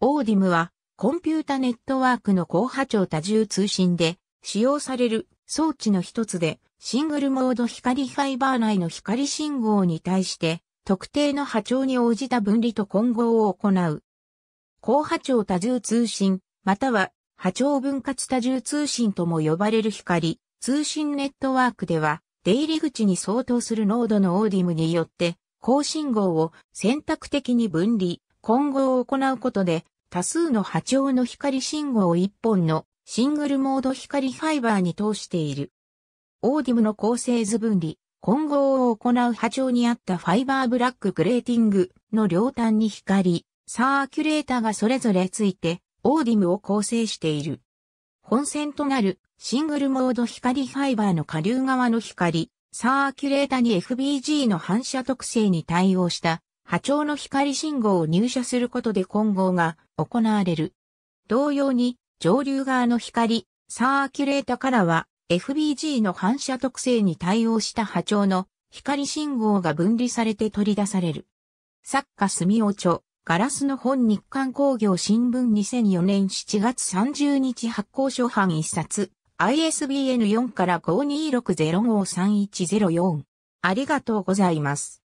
オーディムは、コンピュータネットワークの高波長多重通信で使用される装置の一つで、シングルモード光ファイバー内の光信号に対して、特定の波長に応じた分離と混合を行う。高波長多重通信、または波長分割多重通信とも呼ばれる光、通信ネットワークでは、出入り口に相当する濃度のオーディムによって、高信号を選択的に分離、混合を行うことで、多数の波長の光信号を1本のシングルモード光ファイバーに通している。オーディムの構成図分離、混合を行う波長にあったファイバーブラックグレーティングの両端に光、サーキュレーターがそれぞれついて、オーディムを構成している。本線となるシングルモード光ファイバーの下流側の光、サーキュレータに FBG の反射特性に対応した波長の光信号を入射することで混合が行われる。同様に、上流側の光、サーキュレータからは、FBG の反射特性に対応した波長の光信号が分離されて取り出される。作家住尾著、ガラスの本日刊工業新聞2004年7月30日発行初版一冊 ISBN4 から5260531004ありがとうございます。